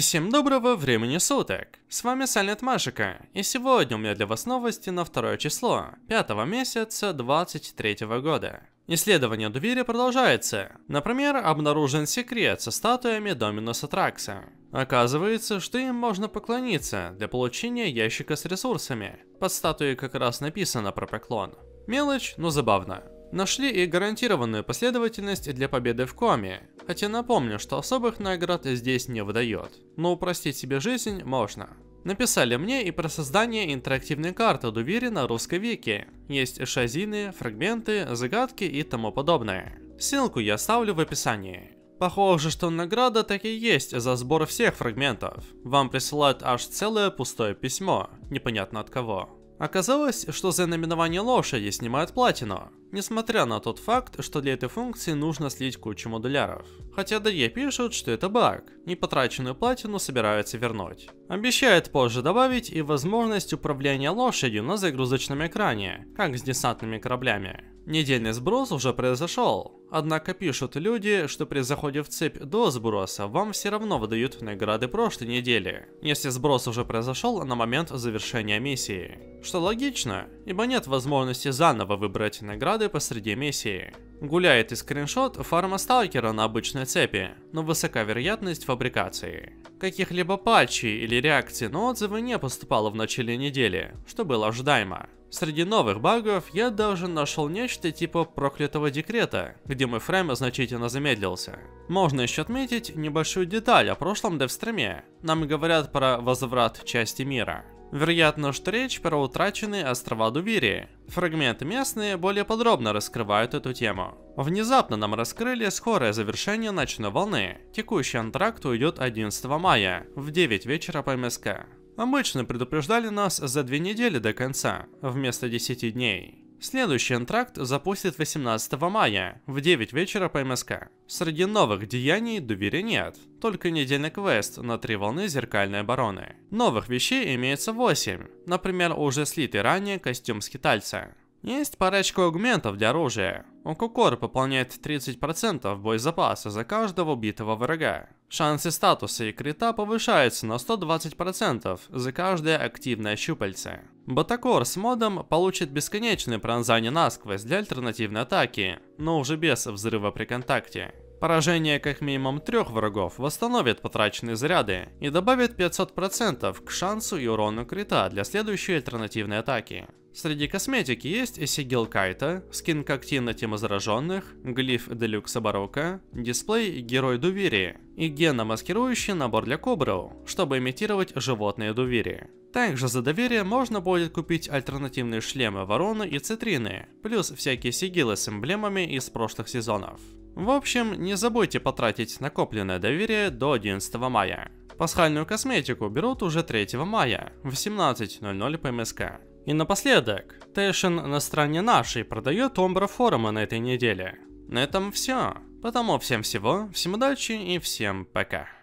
Всем доброго времени суток! С вами Сальнет Машика, и сегодня у меня для вас новости на второе число, 5 месяца 23 -го года. Исследование двери продолжается. Например, обнаружен секрет со статуями Доминуса Тракса. Оказывается, что им можно поклониться для получения ящика с ресурсами. Под статуей как раз написано про поклон. Мелочь, но забавно. Нашли и гарантированную последовательность для победы в коме, Хотя напомню, что особых наград здесь не выдает. Но ну, упростить себе жизнь можно. Написали мне и про создание интерактивной карты Дувере на русской вики. Есть шазины, фрагменты, загадки и тому подобное. Ссылку я оставлю в описании. Похоже, что награда так и есть за сбор всех фрагментов. Вам присылают аж целое пустое письмо, непонятно от кого. Оказалось, что за наименование лошади снимают платину, несмотря на тот факт, что для этой функции нужно слить кучу модуляров. Хотя DE пишут, что это баг, и потраченную платину собираются вернуть. Обещает позже добавить и возможность управления лошадью на загрузочном экране, как с десантными кораблями. Недельный сброс уже произошел, однако пишут люди, что при заходе в цепь до сброса вам все равно выдают награды прошлой недели, если сброс уже произошел на момент завершения миссии. Что логично, ибо нет возможности заново выбрать награды посреди миссии. Гуляет и скриншот фарма сталкера на обычной цепи, но высока вероятность фабрикации. Каких-либо патчей или реакций на отзывы не поступало в начале недели, что было ожидаемо. Среди новых багов я даже нашел нечто типа проклятого декрета, где мой фрейм значительно замедлился. Можно еще отметить небольшую деталь о прошлом девстриме. Нам говорят про возврат части мира. Вероятно, что речь про утраченные острова Дуверии. Фрагменты местные более подробно раскрывают эту тему. Внезапно нам раскрыли скорое завершение ночной волны. Текущий антракт уйдет 11 мая в 9 вечера по МСК. Обычно предупреждали нас за две недели до конца, вместо 10 дней. Следующий антракт запустит 18 мая в 9 вечера по МСК. Среди новых деяний доверия нет, только недельный квест на три волны зеркальной обороны. Новых вещей имеется 8, например, уже слитый ранее костюм скитальца. Есть парочка аугментов для оружия. Окукор пополняет 30% боезапаса за каждого убитого врага. Шансы статуса и крита повышаются на 120% за каждое активное щупальце. Батакор с модом получит бесконечное пронзание насквозь для альтернативной атаки, но уже без взрыва при контакте. Поражение как минимум трех врагов восстановит потраченные заряды и добавит 500% к шансу и урону крита для следующей альтернативной атаки. Среди косметики есть сигил Кайта, скин Коктина Тема Зараженных, глиф Делюкса Барока, дисплей Герой Дувири и генно-маскирующий набор для Кобрау, чтобы имитировать животное Дувири. Также за доверие можно будет купить альтернативные шлемы Вороны и Цитрины, плюс всякие сигилы с эмблемами из прошлых сезонов. В общем, не забудьте потратить накопленное доверие до 11 мая. Пасхальную косметику берут уже 3 мая в 17.00 по МСК. И напоследок, Тэшин на стороне нашей продает Омбра форума на этой неделе. На этом все. Потому всем всего, всем удачи и всем пока.